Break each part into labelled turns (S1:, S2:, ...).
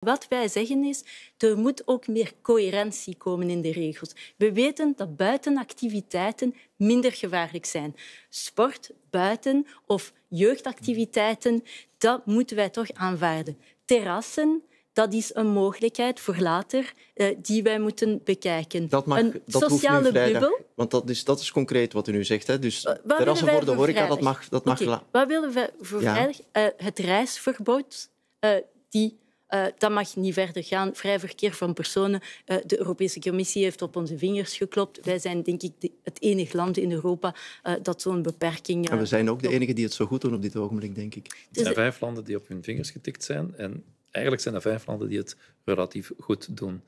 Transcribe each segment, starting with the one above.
S1: Wat wij zeggen is, er moet ook meer coherentie komen in de regels. We weten dat buitenactiviteiten minder gevaarlijk zijn. Sport buiten of jeugdactiviteiten, dat moeten wij toch aanvaarden. Terrassen, dat is een mogelijkheid voor later eh, die wij moeten bekijken. Dat mag, een sociale bubbel.
S2: Want dat is, dat is concreet wat u nu zegt. Hè? Dus eh, terrassen voor de horeca, dat mag... Dat
S1: Wat willen we voor vrijdag? Eh, het reisverbod, eh, die eh, dat mag niet verder gaan. Vrij verkeer van personen. Eh, de Europese Commissie heeft op onze vingers geklopt. Wij zijn denk ik het enige land in Europa eh, dat zo'n beperking... en we zijn
S2: ook de enige die het zo goed doen op dit ogenblik, denk ik. er zijn vijf landen die op hun vingers getikt zijn. En eigenlijk zijn er vijf landen die het relatief goed doen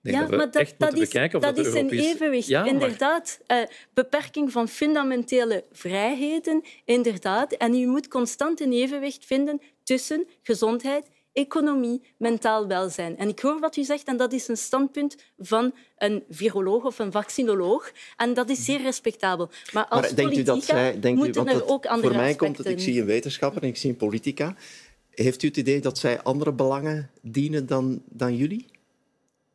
S2: ja, maar dat, dat is, dat, een evenwicht. inderdaad,
S1: beperking van fundamentele vrijheden, inderdaad. En u moet constant een evenwicht vinden tussen gezondheid economie, mentaal welzijn. En ik hoor wat u zegt en dat is een standpunt van een viroloog of een vaccinoloog. En dat is zeer respectabel. Maar als maar denkt u dat zij, denkt u, ook andere Voor mij komt het, ik zie
S2: een wetenschapper en ik zie een politica. Heeft u het idee dat zij andere belangen dienen dan, dan jullie?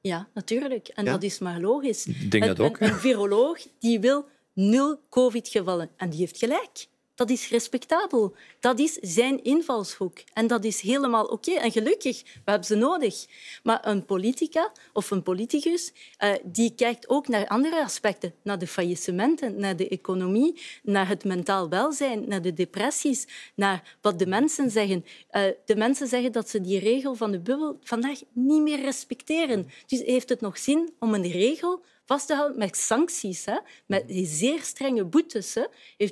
S1: Ja, natuurlijk. En dat is maar logisch. een, ook. een viroloog die wil nul covid-gevallen. En die heeft gelijk. Dat is respectabel. Dat is zijn invalshoek. En dat is helemaal oké. En gelukkig, we hebben ze nodig. Maar een politica of een politicus eh, die kijkt ook naar andere aspecten. Naar de faillissementen, naar de economie, naar het mentaal welzijn, naar de depressies, naar wat de mensen zeggen. Eh, de mensen zeggen dat ze die regel van de bubbel vandaag niet meer respecteren. Dus heeft het nog zin om een regel vast te houden met sancties, hè, met zeer strenge boetes. Hè.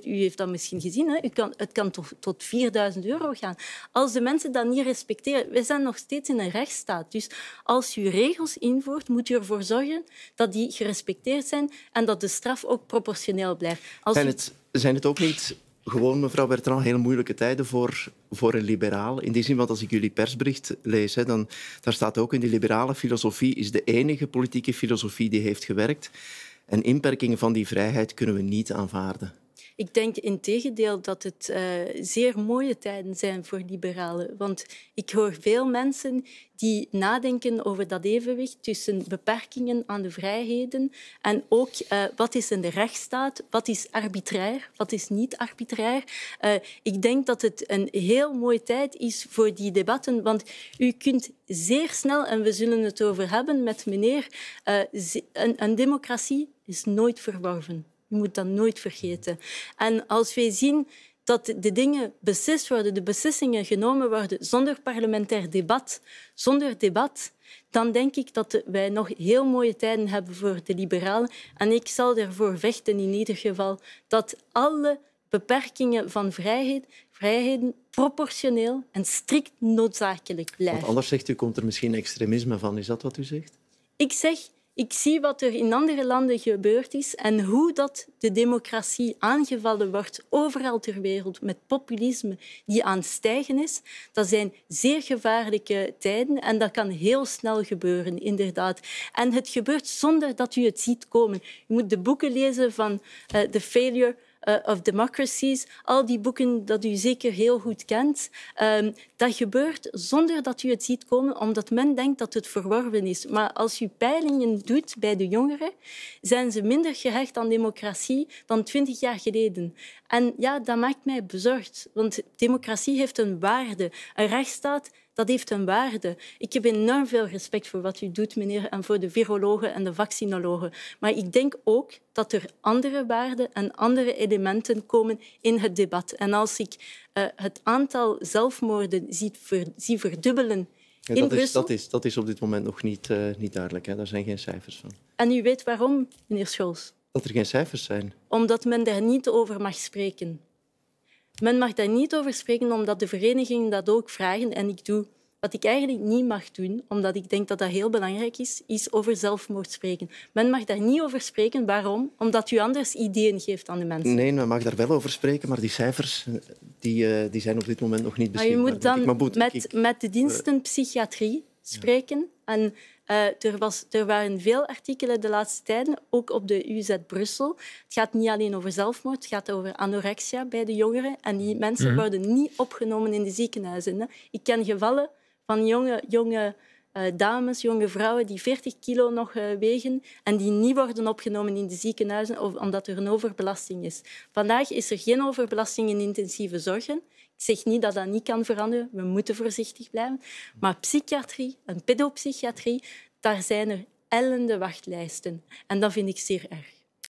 S1: U heeft dat misschien gezien, hè. U kan, het kan tot, tot 4000 euro gaan. Als de mensen dat niet respecteren, we zijn nog steeds in een rechtsstaat. Dus als u regels invoert, moet u ervoor zorgen dat die gerespecteerd zijn en dat de straf ook proportioneel blijft. zijn, het,
S2: zijn het ook niet gewoon, mevrouw Bertrand, heel moeilijke tijden voor, voor een liberaal. In die zin, want als ik jullie persbericht lees, hè, dan daar staat ook in die liberale filosofie is de enige politieke filosofie die heeft gewerkt. En inperkingen van die vrijheid kunnen we niet aanvaarden.
S1: Ik denk integendeel dat het eh, zeer mooie tijden zijn voor liberalen. Want ik hoor veel mensen die nadenken over dat evenwicht tussen beperkingen aan de vrijheden en ook eh, wat is in de rechtsstaat, wat is arbitrair, wat is niet arbitrair. Eh, ik denk dat het een heel mooie tijd is voor die debatten, want u kunt zeer snel, en we zullen het over hebben met meneer, een, een democratie is nooit verworven. Je moet dat nooit vergeten. En als wij zien dat de dingen beslist worden, de beslissingen genomen worden zonder parlementair debat, zonder debat, dan denk ik dat wij nog heel mooie tijden hebben voor de liberalen. En ik zal ervoor vechten in ieder geval dat alle beperkingen van vrijheid, vrijheden proportioneel en strikt noodzakelijk blijven.
S2: anders zegt u, komt er misschien extremisme van. Is dat wat u zegt?
S1: Ik zeg, ik zie wat er in andere landen gebeurd is en hoe dat de democratie aangevallen wordt overal ter wereld met populisme die aan het stijgen is. Dat zijn zeer gevaarlijke tijden en dat kan heel snel gebeuren, inderdaad. En het gebeurt zonder dat u het ziet komen. Je moet de boeken lezen van uh, The Failure eh, of Democracies, al die boeken dat u zeker heel goed kent. Ehm, dat gebeurt zonder dat u het ziet komen, omdat men denkt dat het verworven is. Maar als u peilingen doet bij de jongeren, zijn ze minder gehecht aan democratie dan twintig jaar geleden. En ja, dat maakt mij bezorgd, want democratie heeft een waarde. Een rechtsstaat dat heeft een waarde. Ik heb enorm veel respect voor wat u doet, meneer, en voor de virologen en de vaccinologen. Maar ik denk ook dat er andere waarden en andere elementen komen in het debat. En als ik eh, het aantal zelfmoorden zie, verdubbelen ja, dat, is, dat, is,
S2: dat, is, op dit moment nog niet, eh, niet duidelijk. Hè? Daar zijn geen cijfers van.
S1: En u weet waarom, meneer Scholz?
S2: Dat er geen cijfers zijn.
S1: Omdat men daar niet over mag spreken. Men mag daar niet over spreken, omdat de verenigingen dat ook vragen. En ik doe wat ik eigenlijk niet mag doen, omdat ik denk dat dat heel belangrijk is, is over zelfmoord spreken. Men mag daar niet over spreken. Waarom? Omdat u anders ideeën geeft aan de mensen.
S2: Nee, men mag daar wel over spreken, maar die cijfers eh, die, eh, die zijn op dit moment nog niet beschikbaar. Maar je moet dan met,
S1: met de diensten psychiatrie spreken. En eh, er, was, er waren veel artikelen de laatste tijden, ook op de UZ Brussel. Het gaat niet alleen over zelfmoord, het gaat over anorexia bij de jongeren. En die mensen mhm. worden niet opgenomen in de ziekenhuizen. Hè. Ik ken gevallen van jonge, jonge eh, dames, jonge vrouwen die 40 kilo nog eh, wegen en die niet worden opgenomen in de ziekenhuizen omdat er een overbelasting is. Vandaag is er geen overbelasting in intensieve zorgen. Ik zeg niet dat dat niet kan veranderen. We moeten voorzichtig blijven. Maar psychiatrie, een pedopsychiatrie, daar zijn er ellende wachtlijsten. En dat vind ik zeer erg.